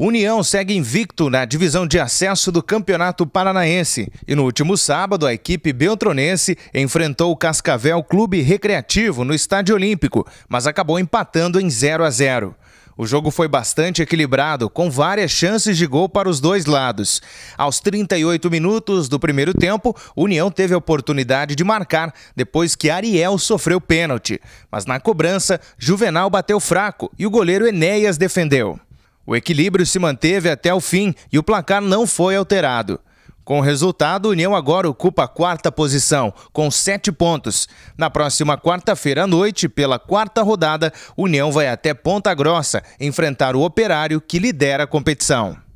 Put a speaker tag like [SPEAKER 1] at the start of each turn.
[SPEAKER 1] União segue invicto na divisão de acesso do Campeonato Paranaense e no último sábado a equipe beltronense enfrentou o Cascavel Clube Recreativo no Estádio Olímpico, mas acabou empatando em 0 a 0. O jogo foi bastante equilibrado, com várias chances de gol para os dois lados. Aos 38 minutos do primeiro tempo, União teve a oportunidade de marcar depois que Ariel sofreu pênalti. Mas na cobrança, Juvenal bateu fraco e o goleiro Enéas defendeu. O equilíbrio se manteve até o fim e o placar não foi alterado. Com o resultado, o União agora ocupa a quarta posição, com sete pontos. Na próxima quarta-feira à noite, pela quarta rodada, o União vai até Ponta Grossa enfrentar o Operário, que lidera a competição.